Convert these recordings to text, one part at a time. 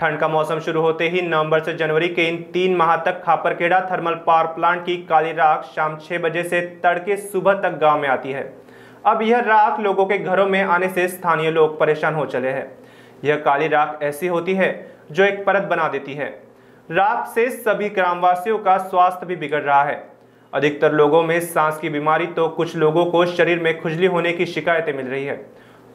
ठंड का मौसम शुरू होते ही नवंबर से जनवरी के इन तीन माह तक खापरखेड़ा थर्मल पावर प्लांट की काली राख शाम छः बजे से तड़के सुबह तक गांव में आती है अब यह राख लोगों के घरों में आने से स्थानीय लोग परेशान हो चले हैं यह काली राख ऐसी होती है जो एक परत बना देती है राख से सभी ग्रामवासियों का स्वास्थ्य भी बिगड़ रहा है अधिकतर लोगों में सांस की बीमारी तो कुछ लोगों को शरीर में खुजली होने की शिकायतें मिल रही है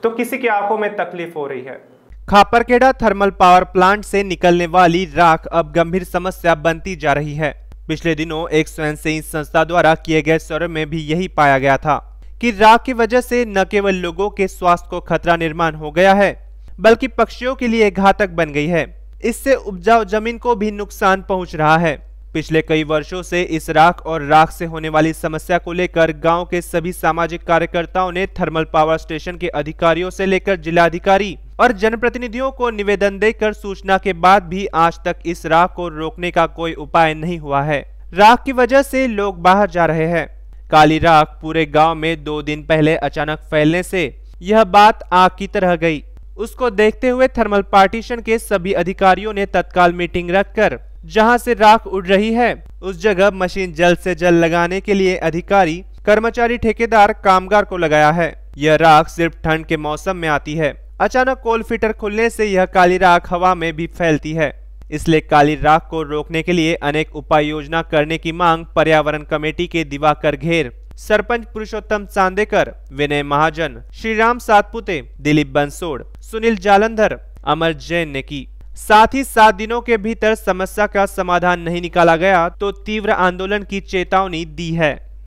तो किसी की आंखों में तकलीफ हो रही है खापरखेड़ा थर्मल पावर प्लांट से निकलने वाली राख अब गंभीर समस्या बनती जा रही है पिछले दिनों एक स्वयंसेवी संस्था द्वारा किए गए सर्वे में भी यही पाया गया था कि राख की वजह से न केवल लोगों के स्वास्थ्य को खतरा निर्माण हो गया है बल्कि पक्षियों के लिए घातक बन गई है इससे उपजाऊ जमीन को भी नुकसान पहुंच रहा है पिछले कई वर्षों से इस राख और राख से होने वाली समस्या को लेकर गांव के सभी सामाजिक कार्यकर्ताओं ने थर्मल पावर स्टेशन के अधिकारियों से लेकर जिलाधिकारी और जनप्रतिनिधियों को निवेदन देकर सूचना के बाद भी आज तक इस राह को रोकने का कोई उपाय नहीं हुआ है राख की वजह से लोग बाहर जा रहे हैं काली राख पूरे गांव में दो दिन पहले अचानक फैलने से यह बात आग की तरह गई उसको देखते हुए थर्मल पार्टीशन के सभी अधिकारियों ने तत्काल मीटिंग रखकर जहां से राख उड़ रही है उस जगह मशीन जल्द से जल्द लगाने के लिए अधिकारी कर्मचारी ठेकेदार कामगार को लगाया है यह राख सिर्फ ठंड के मौसम में आती है अचानक कोल फिटर खुलने से यह काली राख हवा में भी फैलती है इसलिए काली राख को रोकने के लिए अनेक उपाय योजना करने की मांग पर्यावरण कमेटी के दिवाकर घेर सरपंच पुरुषोत्तम चांदेकर विनय महाजन श्री राम सातपुते दिलीप बंसोड़ सुनील जालंधर अमर जैन ने की साथ ही सात दिनों के भीतर समस्या का समाधान नहीं निकाला गया तो तीव्र आंदोलन की चेतावनी दी है